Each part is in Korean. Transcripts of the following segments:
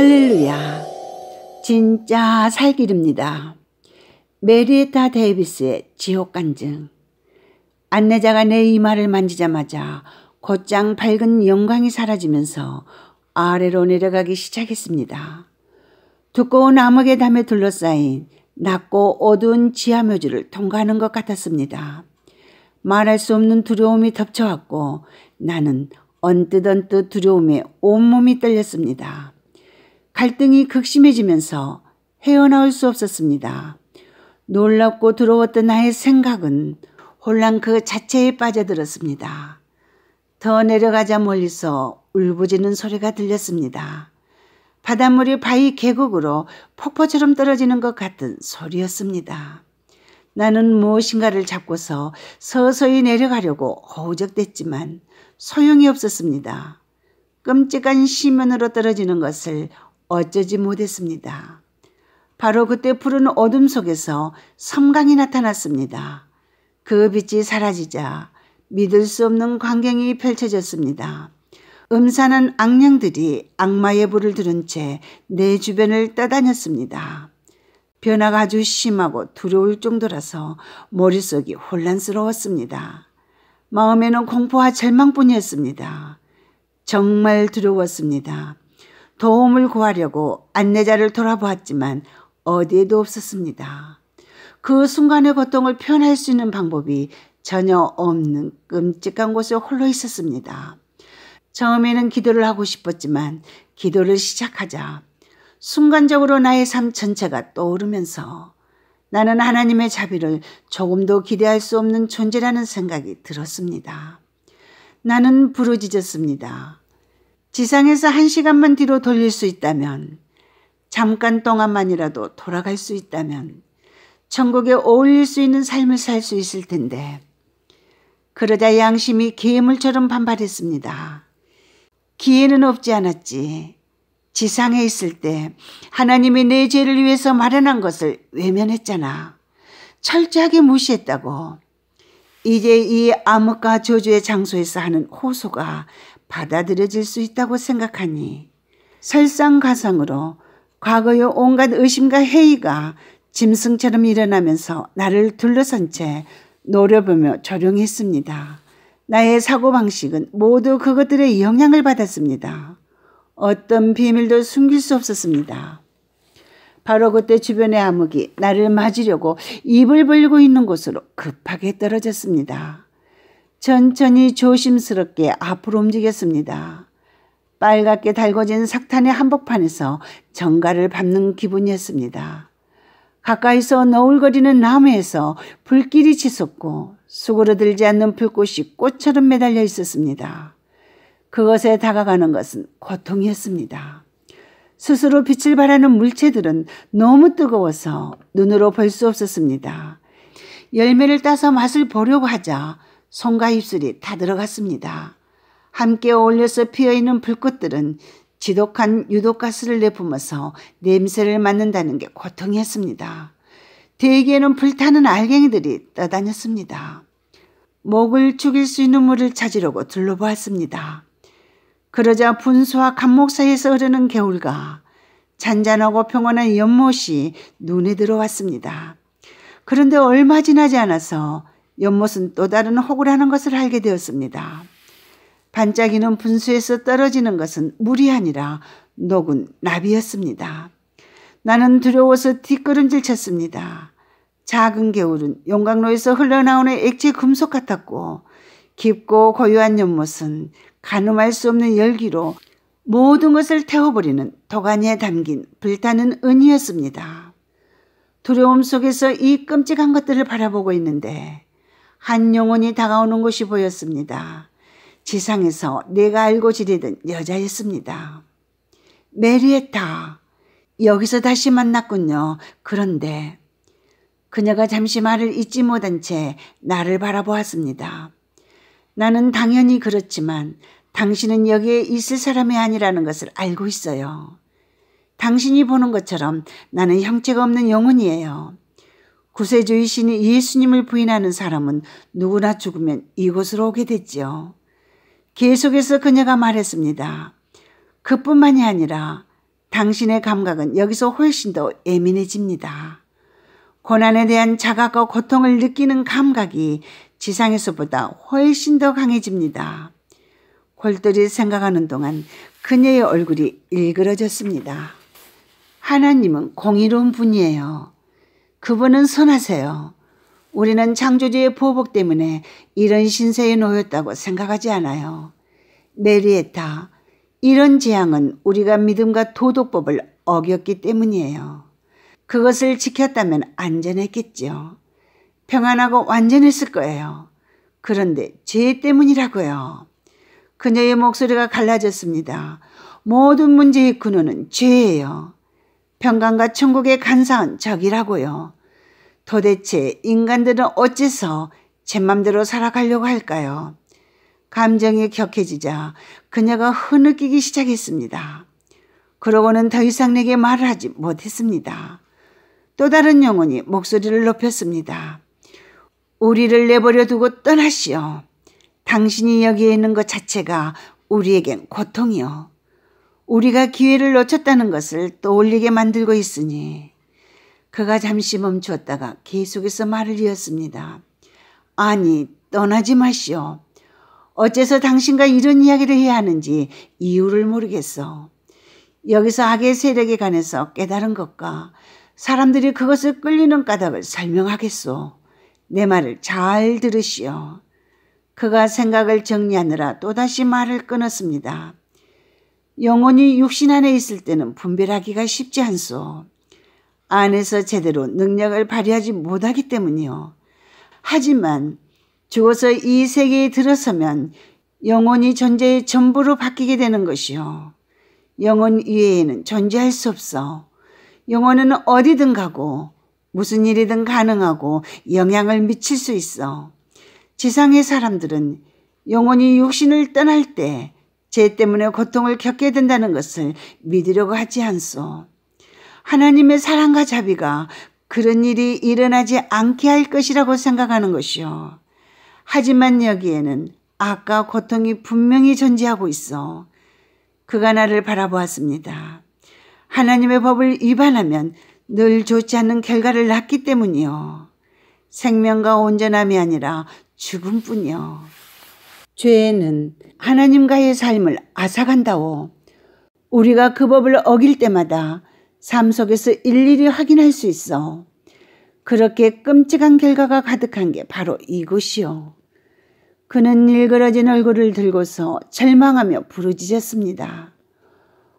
할렐루야. 진짜 살길입니다. 메리에타 데이비스의 지옥 간증. 안내자가 내 이마를 만지자마자 곧장 밝은 영광이 사라지면서 아래로 내려가기 시작했습니다. 두꺼운 암흑의 담에 둘러싸인 낮고 어두운 지하 묘지를 통과하는 것 같았습니다. 말할 수 없는 두려움이 덮쳐왔고 나는 언뜻 언뜻 두려움에 온몸이 떨렸습니다. 갈등이 극심해지면서 헤어나올 수 없었습니다. 놀랍고 두려웠던 나의 생각은 혼란 그 자체에 빠져들었습니다. 더 내려가자 멀리서 울부짖는 소리가 들렸습니다. 바닷물이 바위 계곡으로 폭포처럼 떨어지는 것 같은 소리였습니다. 나는 무엇인가를 잡고서 서서히 내려가려고 허우적댔지만 소용이 없었습니다. 끔찍한 시면으로 떨어지는 것을 어쩌지 못했습니다. 바로 그때 푸른 어둠 속에서 섬광이 나타났습니다. 그 빛이 사라지자 믿을 수 없는 광경이 펼쳐졌습니다. 음산한 악령들이 악마의 불을 들은 채 내 주변을 떠다녔습니다. 변화가 아주 심하고 두려울 정도라서 머릿속이 혼란스러웠습니다. 마음에는 공포와 절망뿐이었습니다. 정말 두려웠습니다. 도움을 구하려고 안내자를 돌아보았지만 어디에도 없었습니다. 그 순간의 고통을 표현할 수 있는 방법이 전혀 없는 끔찍한 곳에 홀로 있었습니다. 처음에는 기도를 하고 싶었지만 기도를 시작하자 순간적으로 나의 삶 전체가 떠오르면서 나는 하나님의 자비를 조금도 기대할 수 없는 존재라는 생각이 들었습니다. 나는 부르짖었습니다. 지상에서 한 시간만 뒤로 돌릴 수 있다면, 잠깐 동안만이라도 돌아갈 수 있다면, 천국에 어울릴 수 있는 삶을 살 수 있을 텐데, 그러자 양심이 개물처럼 반발했습니다. 기회는 없지 않았지. 지상에 있을 때 하나님이 내 죄를 위해서 마련한 것을 외면했잖아. 철저하게 무시했다고. 이제 이 암흑과 저주의 장소에서 하는 호소가 받아들여질 수 있다고 생각하니 설상가상으로 과거의 온갖 의심과 회의가 짐승처럼 일어나면서 나를 둘러싼 채 노려보며 조용했습니다. 나의 사고방식은 모두 그것들의 영향을 받았습니다. 어떤 비밀도 숨길 수 없었습니다. 바로 그때 주변의 암흑이 나를 맞으려고 입을 벌리고 있는 곳으로 급하게 떨어졌습니다. 천천히 조심스럽게 앞으로 움직였습니다. 빨갛게 달궈진 삭탄의 한복판에서 정가를 밟는 기분이었습니다. 가까이서 너울거리는 나무에서 불길이 치솟고 수그러 들지 않는 불꽃이 꽃처럼 매달려 있었습니다. 그것에 다가가는 것은 고통이었습니다. 스스로 빛을 발하는 물체들은 너무 뜨거워서 눈으로 볼 수 없었습니다. 열매를 따서 맛을 보려고 하자 손과 입술이 다 들어갔습니다. 함께 어울려서 피어있는 불꽃들은 지독한 유독가스를 내뿜어서 냄새를 맡는다는 게 고통이었습니다. 대기에는 불타는 알갱이들이 떠다녔습니다. 목을 죽일 수 있는 물을 찾으려고 둘러보았습니다. 그러자 분수와 감목 사이에서 흐르는 개울과 잔잔하고 평온한 연못이 눈에 들어왔습니다. 그런데 얼마 지나지 않아서 연못은 또 다른 호구라는 것을 알게 되었습니다. 반짝이는 분수에서 떨어지는 것은 물이 아니라 녹은 나비였습니다. 나는 두려워서 뒷걸음질 쳤습니다. 작은 개울은 용광로에서 흘러나오는 액체 금속 같았고 깊고 고요한 연못은 가늠할 수 없는 열기로 모든 것을 태워버리는 도가니에 담긴 불타는 은이었습니다. 두려움 속에서 이 끔찍한 것들을 바라보고 있는데 한 영혼이 다가오는 것이 보였습니다. 지상에서 내가 알고 지내던 여자였습니다. 메리에타. 여기서 다시 만났군요. 그런데 그녀가 잠시 말을 잊지 못한 채 나를 바라보았습니다. 나는 당연히 그렇지만 당신은 여기에 있을 사람이 아니라는 것을 알고 있어요. 당신이 보는 것처럼 나는 형체가 없는 영혼이에요. 구세주이신 예수님을 부인하는 사람은 누구나 죽으면 이곳으로 오게 됐지요. 계속해서 그녀가 말했습니다. 그뿐만이 아니라 당신의 감각은 여기서 훨씬 더 예민해집니다. 고난에 대한 자각과 고통을 느끼는 감각이 지상에서보다 훨씬 더 강해집니다. 골똘히 생각하는 동안 그녀의 얼굴이 일그러졌습니다. 하나님은 공의로운 분이에요. 그분은 선하세요. 우리는 창조주의 보복 때문에 이런 신세에 놓였다고 생각하지 않아요. 메리에타, 이런 재앙은 우리가 믿음과 도덕법을 어겼기 때문이에요. 그것을 지켰다면 안전했겠지요. 평안하고 완전했을 거예요. 그런데 죄 때문이라고요. 그녀의 목소리가 갈라졌습니다. 모든 문제의 근원은 죄예요. 평강과 천국에 간사한 적이라고요. 도대체 인간들은 어째서 제 맘대로 살아가려고 할까요? 감정이 격해지자 그녀가 흐느끼기 시작했습니다. 그러고는 더 이상 내게 말을 하지 못했습니다. 또 다른 영혼이 목소리를 높였습니다. 우리를 내버려 두고 떠나시오. 당신이 여기에 있는 것 자체가 우리에겐 고통이요. 우리가 기회를 놓쳤다는 것을 떠올리게 만들고 있으니 그가 잠시 멈추었다가 계속해서 말을 이었습니다. 아니 떠나지 마시오. 어째서 당신과 이런 이야기를 해야 하는지 이유를 모르겠어. 여기서 악의 세력에 관해서 깨달은 것과 사람들이 그것을 끌리는 까닭을 설명하겠소. 내 말을 잘 들으시오. 그가 생각을 정리하느라 또다시 말을 끊었습니다. 영혼이 육신 안에 있을 때는 분별하기가 쉽지 않소. 안에서 제대로 능력을 발휘하지 못하기 때문이요. 하지만 죽어서 이 세계에 들어서면 영혼이 존재의 전부로 바뀌게 되는 것이요. 영혼 이외에는 존재할 수 없어. 영혼은 어디든 가고 무슨 일이든 가능하고 영향을 미칠 수 있어. 지상의 사람들은 영혼이 육신을 떠날 때죄 때문에 고통을 겪게 된다는 것을 믿으려고 하지 않소. 하나님의 사랑과 자비가 그런 일이 일어나지 않게 할 것이라고 생각하는 것이요. 하지만 여기에는 아까 고통이 분명히 존재하고 있어. 그가 나를 바라보았습니다. 하나님의 법을 위반하면 늘 좋지 않은 결과를 낳기 때문이요. 생명과 온전함이 아니라 죽음뿐이요. 죄는 하나님과의 삶을 앗아간다오. 우리가 그 법을 어길 때마다 삶 속에서 일일이 확인할 수 있어. 그렇게 끔찍한 결과가 가득한 게 바로 이곳이요. 그는 일그러진 얼굴을 들고서 절망하며 부르짖었습니다.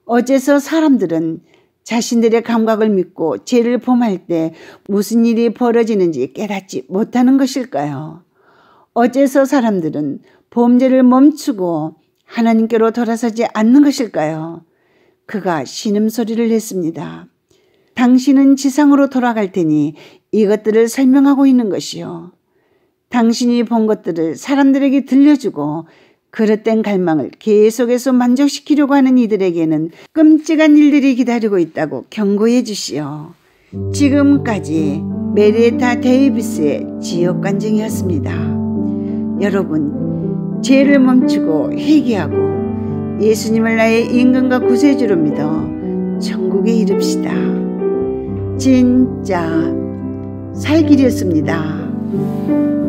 어째서 사람들은 자신들의 감각을 믿고 죄를 범할 때 무슨 일이 벌어지는지 깨닫지 못하는 것일까요? 어째서 사람들은 범죄를 멈추고 하나님께로 돌아서지 않는 것일까요? 그가 신음소리를 했습니다. 당신은 지상으로 돌아갈 테니 이것들을 설명하고 있는 것이요. 당신이 본 것들을 사람들에게 들려주고 그릇된 갈망을 계속해서 만족시키려고 하는 이들에게는 끔찍한 일들이 기다리고 있다고 경고해 주시오. 지금까지 메리에타 데이비스의 지역 관증이었습니다 여러분, 죄를 멈추고 회개하고 예수님을 나의 인간과 구세주로 믿어 천국에 이릅시다. 진짜 살길이었습니다.